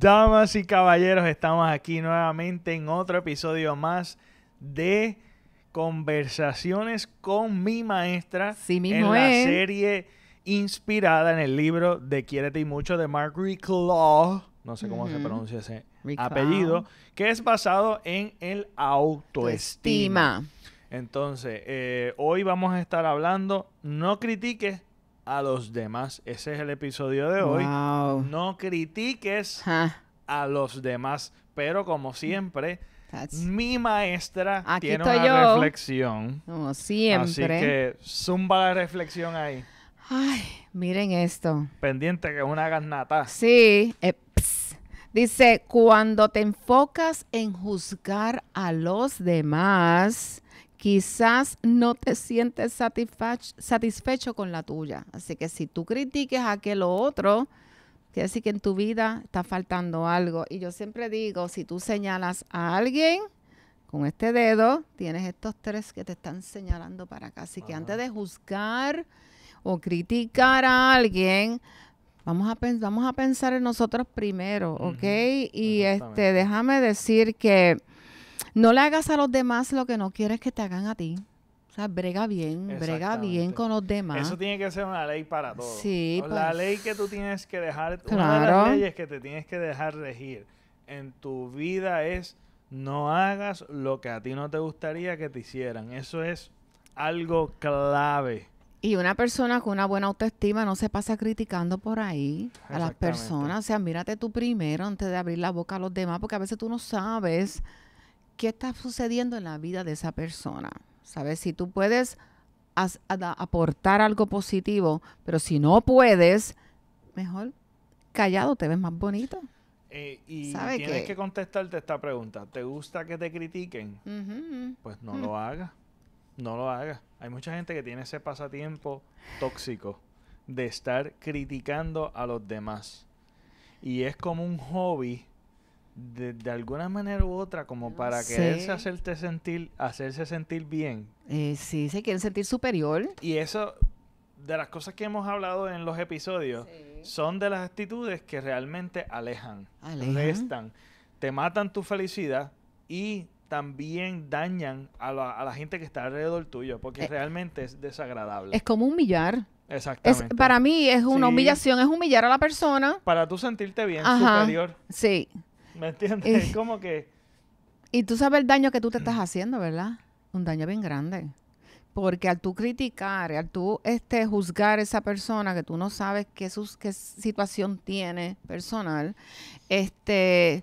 Damas y caballeros, estamos aquí nuevamente en otro episodio más de Conversaciones con mi maestra sí, mi en la serie inspirada en el libro de Quiérete y mucho de Mark Reclaw, no sé cómo se pronuncia ese apellido, que es basado en el autoestima. Entonces, eh, hoy vamos a estar hablando, no critiques, a los demás. Ese es el episodio de hoy. No critiques a los demás. Pero como siempre, mi maestra tiene una reflexión. Como siempre. Así que zumba la reflexión ahí. Ay, miren esto. Pendiente que es una garnata. Sí. Eh, Dice, cuando te enfocas en juzgar a los demás, quizás no te sientes satisfecho con la tuya. Así que si tú critiques a aquel o otro, quiere decir que en tu vida está faltando algo. Y yo siempre digo, si tú señalas a alguien con este dedo, tienes estos tres que te están señalando para acá. Así que antes de juzgar o criticar a alguien, vamos a, a pensar en nosotros primero, ¿ok? Y este, déjame decir que no le hagas a los demás lo que no quieres que te hagan a ti. O sea, brega bien, brega bien con los demás. Eso tiene que ser una ley para todos. Sí, la pues. ley que tú tienes que dejar, claro. una de las leyes que te tienes que dejar regir en tu vida es no hagas lo que a ti no te gustaría que te hicieran. Eso es algo clave. Y una persona con una buena autoestima no se pasa criticando por ahí a las personas. O sea, mírate tú primero antes de abrir la boca a los demás, porque a veces tú no sabes qué está sucediendo en la vida de esa persona. ¿Sabes? Si tú puedes aportar algo positivo, pero si no puedes, mejor callado, te ves más bonito. Eh, y tienes que... contestarte esta pregunta. ¿Te gusta que te critiquen? Pues no lo mm. hagas. No lo hagas. Hay mucha gente que tiene ese pasatiempo tóxico de estar criticando a los demás. Y es como un hobby de, alguna manera u otra como para quererse hacerte sentir, hacerse sentir bien. Eh, sí, se quieren sentir superior. Y eso, de las cosas que hemos hablado en los episodios, son de las actitudes que realmente alejan, alejan, restan, te matan tu felicidad y también dañan a la, a la gente que está alrededor tuyo, porque eh, realmente es desagradable. Es como humillar. Exactamente. para mí es una humillación, es humillar a la persona. Para tú sentirte bien, superior. Sí. ¿Me entiendes? Y, como que... Y tú sabes el daño que tú te estás haciendo, ¿verdad? Un daño bien grande. Porque al tú criticar, al tú este, juzgar a esa persona que tú no sabes qué, qué situación tiene personal, este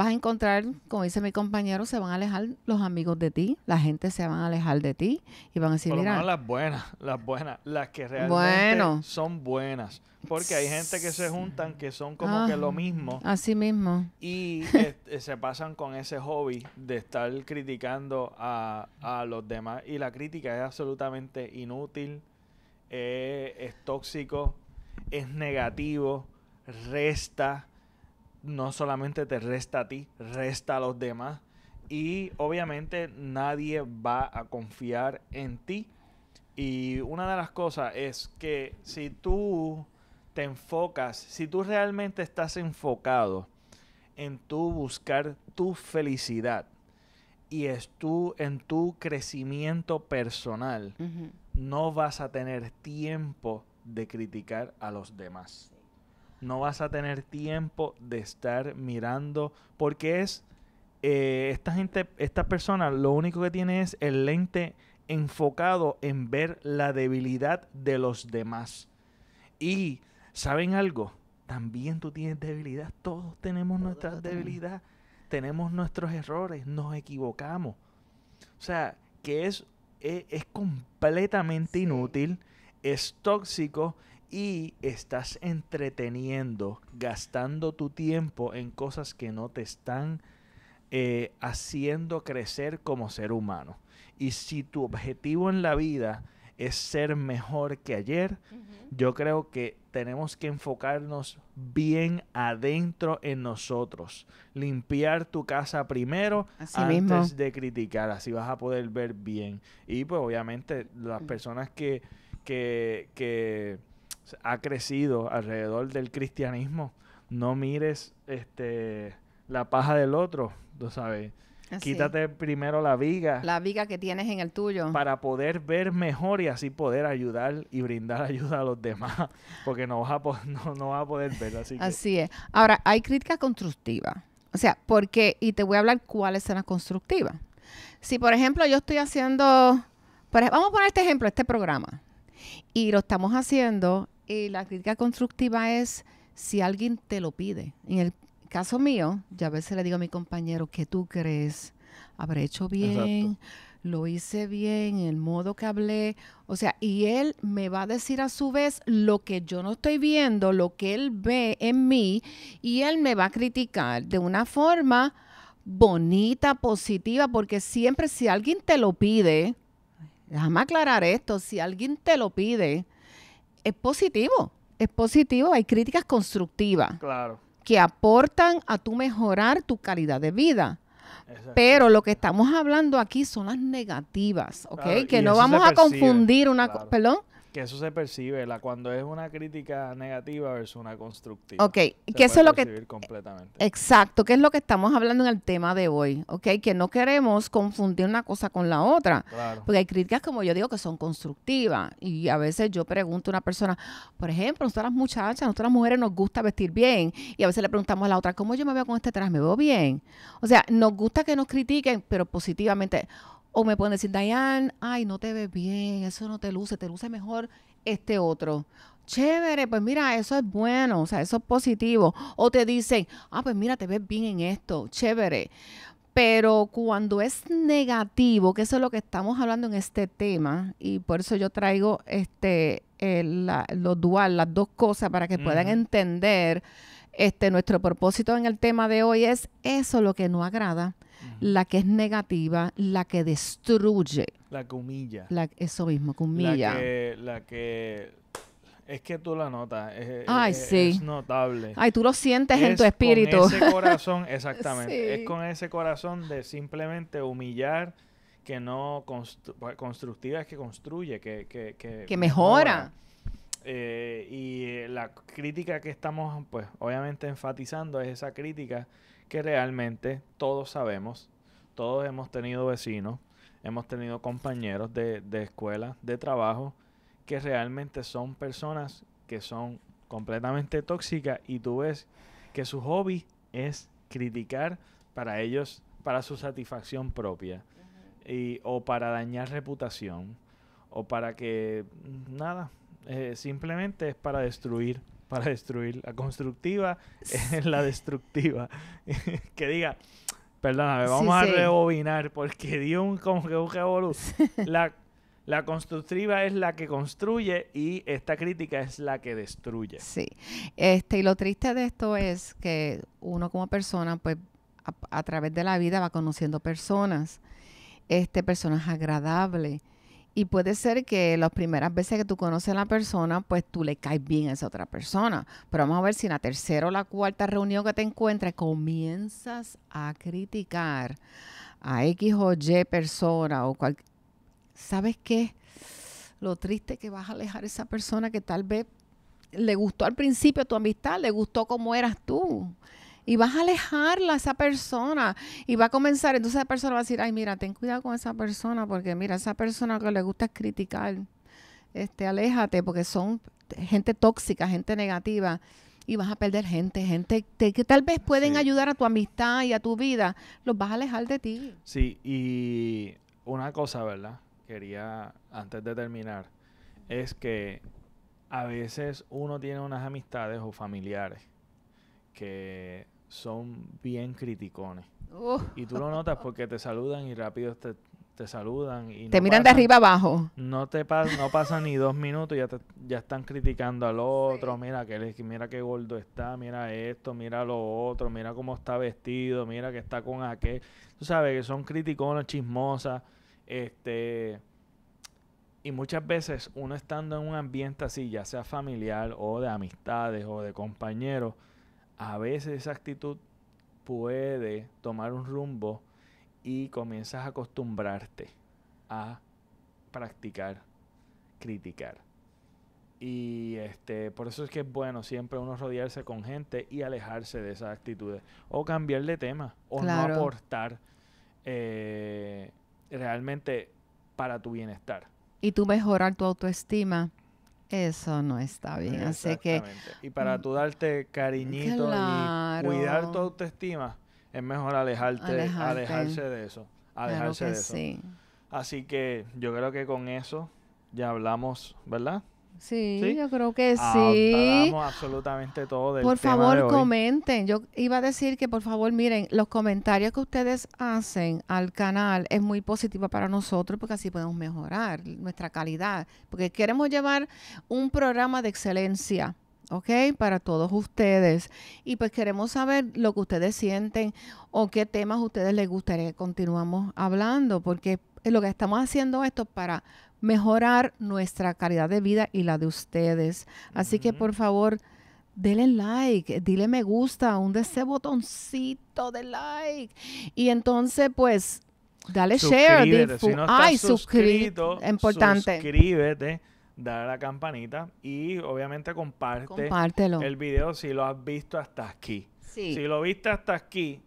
vas a encontrar, como dice mi compañero, se van a alejar los amigos de ti, la gente se van a alejar de ti y van a decir, las buenas, las buenas, las que realmente son buenas. Porque hay gente que se juntan que son como que lo ah, mismo. Así mismo. Y eh, eh, se pasan con ese hobby de estar criticando a, los demás. Y la crítica es absolutamente inútil, eh, es tóxico, es negativo, resta no solamente te resta a ti, resta a los demás. Y obviamente nadie va a confiar en ti. Y una de las cosas es que si tú te enfocas, si tú realmente estás enfocado en tu buscar tu felicidad y es tú, en tu crecimiento personal, no vas a tener tiempo de criticar a los demás no vas a tener tiempo de estar mirando, porque es, eh, esta gente, esta persona lo único que tiene es el lente enfocado en ver la debilidad de los demás. Y, ¿saben algo? También tú tienes debilidad, todos tenemos nuestra debilidad. tenemos nuestros errores, nos equivocamos. O sea, que es, e, es, completamente inútil, es tóxico y estás entreteniendo, gastando tu tiempo en cosas que no te están eh, haciendo crecer como ser humano. Y si tu objetivo en la vida es ser mejor que ayer, yo creo que tenemos que enfocarnos bien adentro en nosotros. Limpiar tu casa primero antes de criticar. Así vas a poder ver bien. Y pues obviamente las personas que, que ha crecido alrededor del cristianismo. No mires este, la paja del otro, tú sabes. Quítate primero la viga. La viga que tienes en el tuyo. Para poder ver mejor y así poder ayudar y brindar ayuda a los demás. Porque no vas a, no, a poder ver. Así, así es. Ahora, hay crítica constructiva. O sea, porque, y te voy a hablar cuáles son las constructivas. Si, por ejemplo, yo estoy haciendo, vamos a poner este ejemplo, este programa, y lo estamos haciendo y la crítica constructiva es si alguien te lo pide. En el caso mío, ya a veces le digo a mi compañero, ¿qué tú crees? ¿Habré hecho bien? ¿Lo hice bien? ¿El modo que hablé? O sea, y él me va a decir a su vez lo que yo no estoy viendo, lo que él ve en mí, y él me va a criticar de una forma bonita, positiva, porque siempre si alguien te lo pide, déjame aclarar esto, si alguien te lo pide, es positivo, es positivo, hay críticas constructivas. Que aportan a tu mejorar tu calidad de vida. Pero lo que estamos hablando aquí son las negativas, ¿ok? que no vamos a confundir una... cosa, ¿Perdón? Que eso se percibe, la, cuando es una crítica negativa versus una constructiva. Ok, que eso es lo que... Completamente. Exacto, que es lo que estamos hablando en el tema de hoy, ok, que no queremos confundir una cosa con la otra. Claro. Porque hay críticas, como yo digo, que son constructivas. Y a veces yo pregunto a una persona, por ejemplo, nosotras las muchachas, nosotras las mujeres nos gusta vestir bien. Y a veces le preguntamos a la otra, ¿cómo yo me veo con este traje? ¿Me veo bien? O sea, nos gusta que nos critiquen, pero positivamente o me pueden decir, Diane, ay, no te ves bien, eso no te luce, te luce mejor este otro. Chévere, pues mira, eso es bueno, o sea, eso es positivo. O te dicen, ah, pues mira, te ves bien en esto, chévere. Pero cuando es negativo, que eso es lo que estamos hablando en este tema, y por eso yo traigo este, el eh, dual, las dos cosas, para que puedan entender este, nuestro propósito en el tema de hoy es eso lo que no agrada, la que es negativa, la que destruye. La que humilla. La, eso mismo, humilla. La que, es que tú la notas. Es, notable. Ay, tú lo sientes en tu espíritu. Con ese corazón, exactamente. Es con ese corazón de simplemente humillar que no pues, constructiva, es que construye, que, que, que, mejora eh, y la crítica que estamos, pues, obviamente enfatizando es esa crítica que realmente todos sabemos, todos hemos tenido vecinos, hemos tenido compañeros de, escuela, de trabajo, que realmente son personas que son completamente tóxicas y tú ves que su hobby es criticar para ellos, para su satisfacción propia y, o para dañar reputación o para que nada, eh, simplemente es para destruir, para destruir. La constructiva es la destructiva. que diga, perdóname, vamos a rebobinar porque dio un como que un La, constructiva es la que construye y esta crítica es la que destruye. Sí. Este, y lo triste de esto es que uno como persona, pues a, través de la vida va conociendo personas, este, personas agradables y puede ser que las primeras veces que tú conoces a la persona, pues tú le caes bien a esa otra persona. Pero vamos a ver si en la tercera o la cuarta reunión que te encuentres comienzas a criticar a X o Y persona o cual... ¿Sabes qué? Lo triste que vas a alejar a esa persona que tal vez le gustó al principio tu amistad, le gustó cómo eras tú y vas a alejarla a esa persona y va a comenzar, entonces esa persona va a decir, ay, mira, ten cuidado con esa persona porque mira, esa persona que le gusta es criticar, este, aléjate porque son gente tóxica, gente negativa y vas a perder gente, gente que tal vez pueden ayudar a tu amistad y a tu vida, los vas a alejar de ti. Sí, y una cosa, ¿verdad? Quería, antes de terminar, es que a veces uno tiene unas amistades o familiares que son bien criticones. Y tú lo notas porque te saludan y rápido te, saludan. Y te miran de arriba abajo. No te no pasan ni dos minutos ya, ya están criticando al otro. Mira que mira qué gordo está, mira esto, mira lo otro, mira cómo está vestido, mira que está con aquel. Tú sabes que son criticones, chismosas. Este, y muchas veces uno estando en un ambiente así, ya sea familiar o de amistades o de compañeros, a veces esa actitud puede tomar un rumbo y comienzas a acostumbrarte a practicar, criticar. Y este, por eso es que es bueno siempre uno rodearse con gente y alejarse de esas actitudes. O cambiar de tema, o no aportar eh, realmente para tu bienestar. Y tú mejorar tu autoestima eso no está bien. Así que. Y para mm, tú darte cariñito y cuidar tu autoestima, es mejor alejarte, alejarse de eso. de eso. Así que yo creo que con eso ya hablamos, ¿verdad? Sí, yo creo que sí. absolutamente todo del Por favor, comenten. Yo iba a decir que por favor, miren, los comentarios que ustedes hacen al canal es muy positivo para nosotros porque así podemos mejorar nuestra calidad, porque queremos llevar un programa de excelencia. ¿ok? Para todos ustedes. Y pues queremos saber lo que ustedes sienten o qué temas ustedes les gustaría que continuamos hablando, porque lo que estamos haciendo esto para mejorar nuestra calidad de vida y la de ustedes. Así que por favor, denle like, dile me gusta, un ese botoncito de like. Y entonces, pues, dale share. Si no Ay, suscrito, importante. Suscríbete dale a la campanita y obviamente comparte el video si lo has visto hasta aquí. Si lo viste hasta aquí,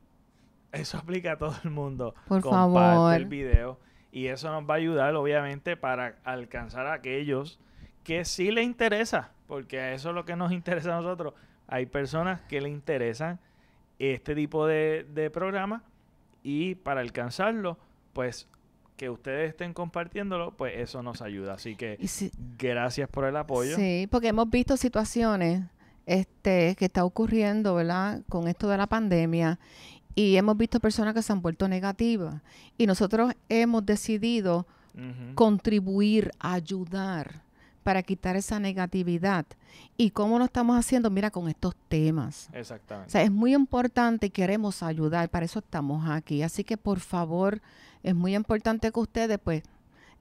eso aplica a todo el mundo. Por Comparte favor. el video. Y eso nos va a ayudar, obviamente, para alcanzar a aquellos que sí le interesa, porque eso es lo que nos interesa a nosotros. Hay personas que le interesan este tipo de, de programa y para alcanzarlo, pues que ustedes estén compartiéndolo, pues eso nos ayuda. Así que gracias por el apoyo. Sí, porque hemos visto situaciones este, que está ocurriendo, ¿verdad? Con esto de la pandemia y hemos visto personas que se han vuelto negativas y nosotros hemos decidido contribuir, ayudar para quitar esa negatividad. ¿Y cómo lo estamos haciendo? Mira, con estos temas. Exactamente. O sea, es muy importante y queremos ayudar, para eso estamos aquí. Así que, por favor, es muy importante que ustedes, pues,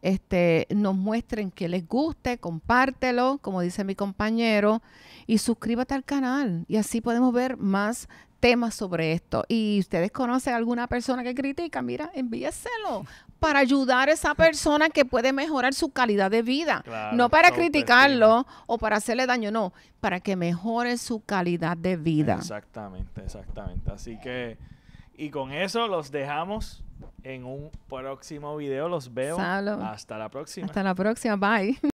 este, nos muestren que les guste, compártelo, como dice mi compañero, y suscríbete al canal. Y así podemos ver más temas sobre esto. Y ustedes conocen alguna persona que critica, mira, envíeselo para ayudar a esa persona que puede mejorar su calidad de vida. no para pues, criticarlo o para hacerle daño, no, para que mejore su calidad de vida. Exactamente, exactamente. Así que, y con eso los dejamos en un próximo video. Los veo. Hasta la próxima. Hasta la próxima. Bye.